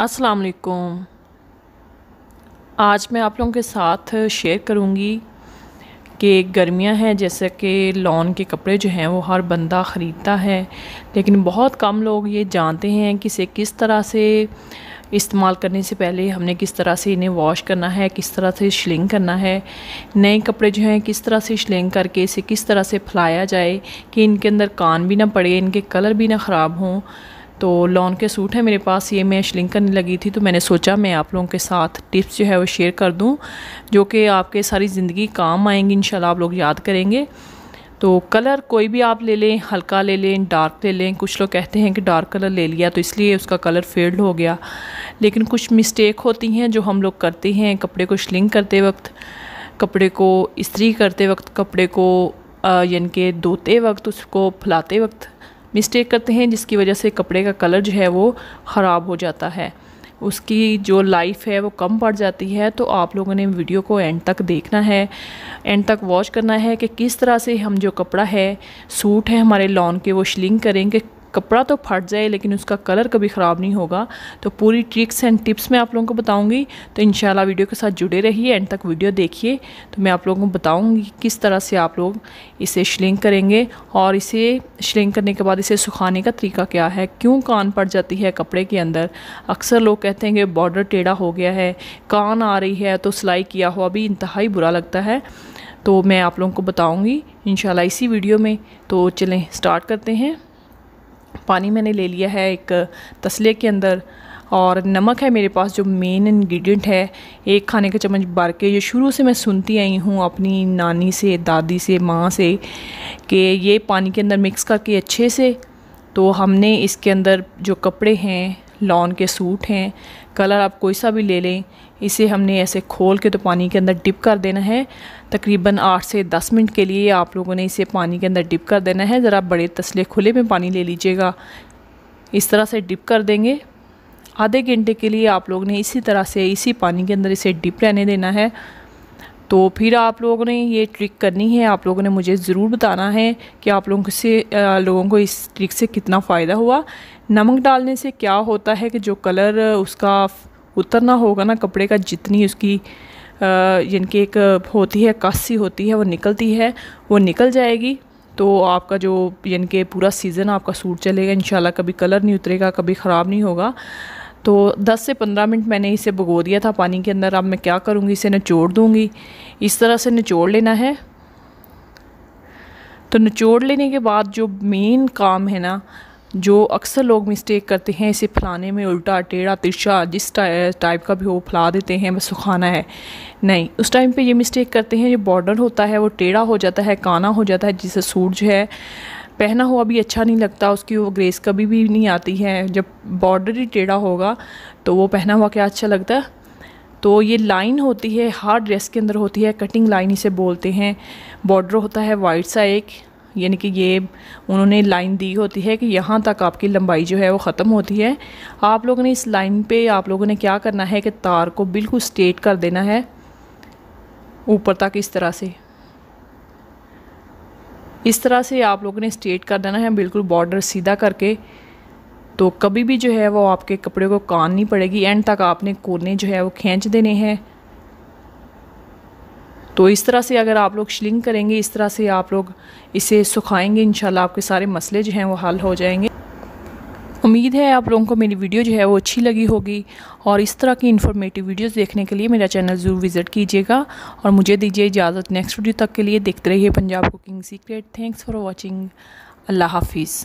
अस्सलाम वालेकुम आज मैं आप लोगों के साथ शेयर करूंगी कि गर्मियां हैं जैसे कि लॉन के कपड़े जो हैं वो हर बंदा ख़रीदता है लेकिन बहुत कम लोग ये जानते हैं कि इसे किस तरह से इस्तेमाल करने से पहले हमने किस तरह से इन्हें वॉश करना है किस तरह से श्लिंग करना है नए कपड़े जो हैं किस तरह से श्लिंग करके इसे किस तरह से फैलाया जाए कि इनके अंदर कान भी ना पड़े इनके कलर भी ना ख़राब हों तो लॉन के सूट है मेरे पास ये मैं श्लिंग करने लगी थी तो मैंने सोचा मैं आप लोगों के साथ टिप्स जो है वो शेयर कर दूँ जो कि आपके सारी ज़िंदगी काम आएंगी इन आप लोग याद करेंगे तो कलर कोई भी आप ले लें हल्का ले लें डार्क ले लें कुछ लोग कहते हैं कि डार्क कलर ले लिया तो इसलिए उसका कलर फेल्ड हो गया लेकिन कुछ मिस्टेक होती हैं जो हम लोग करते हैं कपड़े को शलिंग करते वक्त कपड़े को इस्त्री करते वक्त कपड़े को यानी कि धोते वक्त उसको फुलाते वक्त मिस्टेक करते हैं जिसकी वजह से कपड़े का कलर जो है वो ख़राब हो जाता है उसकी जो लाइफ है वो कम पड़ जाती है तो आप लोगों ने वीडियो को एंड तक देखना है एंड तक वॉच करना है कि किस तरह से हम जो कपड़ा है सूट है हमारे लॉन के वो श्लिंग करेंगे कपड़ा तो फट जाए लेकिन उसका कलर कभी ख़राब नहीं होगा तो पूरी ट्रिक्स एंड टिप्स मैं आप लोगों को बताऊँगी तो इन वीडियो के साथ जुड़े रहिए एंड तक वीडियो देखिए तो मैं आप लोगों को बताऊँगी किस तरह से आप लोग इसे श्लिंग करेंगे और इसे श्लिंग करने के बाद इसे सुखाने का तरीका क्या है क्यों कान पड़ जाती है कपड़े के अंदर अक्सर लोग कहते हैं कि बॉर्डर टेढ़ा हो गया है कान आ रही है तो सिलाई किया हुआ भी इंतहाई बुरा लगता है तो मैं आप लोगों को बताऊँगी इन इसी वीडियो में तो चलें स्टार्ट करते हैं पानी मैंने ले लिया है एक तसले के अंदर और नमक है मेरे पास जो मेन इंग्रेडिएंट है एक खाने का चम्मच भर के ये शुरू से मैं सुनती आई हूँ अपनी नानी से दादी से माँ से कि ये पानी के अंदर मिक्स करके अच्छे से तो हमने इसके अंदर जो कपड़े हैं लॉन के सूट हैं कलर आप कोई सा भी ले लें इसे हमने ऐसे खोल के तो पानी के अंदर डिप कर देना है तकरीबन आठ से दस मिनट के लिए आप लोगों ने इसे पानी के अंदर डिप कर देना है ज़रा बड़े तसले खुले में पानी ले लीजिएगा इस तरह से डिप कर देंगे आधे घंटे के लिए आप लोग ने इसी तरह से इसी पानी के अंदर इसे डिप रहने देना है तो फिर आप लोगों ने ये ट्रिक करनी है आप लोगों ने मुझे ज़रूर बताना है कि आप लोगों से लोगों को इस ट्रिक से कितना फ़ायदा हुआ नमक डालने से क्या होता है कि जो कलर उसका उतरना होगा ना कपड़े का जितनी उसकी जिनकी एक होती है कासी होती है वो निकलती है वो निकल जाएगी तो आपका जो यानी कि पूरा सीज़न आपका सूट चलेगा इन कभी कलर नहीं उतरेगा कभी ख़राब नहीं होगा तो 10 से 15 मिनट मैंने इसे भगो दिया था पानी के अंदर अब मैं क्या करूँगी इसे निचोड़ दूँगी इस तरह से निचोड़ लेना है तो निचोड़ लेने के बाद जो मेन काम है ना जो अक्सर लोग मिस्टेक करते हैं इसे फैलाने में उल्टा टेढ़ा तिरछा जिस टाइप का भी हो फैला देते हैं बस सुखाना है नहीं उस टाइम पे ये मिस्टेक करते हैं जो बॉर्डर होता है वो टेढ़ा हो जाता है काना हो जाता है जिससे सूट जो है पहना हुआ भी अच्छा नहीं लगता उसकी वो ग्रेस कभी भी नहीं आती है जब बॉर्डर ही टेढ़ा होगा तो वो पहना हुआ क्या अच्छा लगता है तो ये लाइन होती है हार्ड ड्रेस के अंदर होती है कटिंग लाइन इसे बोलते हैं बॉर्डर होता है वाइट सा एक यानी कि ये उन्होंने लाइन दी होती है कि यहाँ तक आपकी लंबाई जो है वो ख़त्म होती है आप लोगों ने इस लाइन पे आप लोगों ने क्या करना है कि तार को बिल्कुल स्ट्रेट कर देना है ऊपर तक इस तरह से इस तरह से आप लोगों ने स्ट्रेट कर देना है बिल्कुल बॉर्डर सीधा करके तो कभी भी जो है वो आपके कपड़े को कान नहीं पड़ेगी एंड तक आपने कोने जो है वो खींच देने हैं तो इस तरह से अगर आप लोग शिलिंग करेंगे इस तरह से आप लोग इसे सुखाएंगे इंशाल्लाह आपके सारे मसले जो हैं वो हल हो जाएंगे उम्मीद है आप लोगों को मेरी वीडियो जो है वो अच्छी लगी होगी और इस तरह की इन्फॉर्मेटिव वीडियोस देखने के लिए मेरा चैनल ज़रूर विज़िट कीजिएगा और मुझे दीजिए इजाज़त नेक्स्ट वीडियो तक के लिए देखते रहिए Punjab cooking secret thanks for watching अल्लाह हाफिज़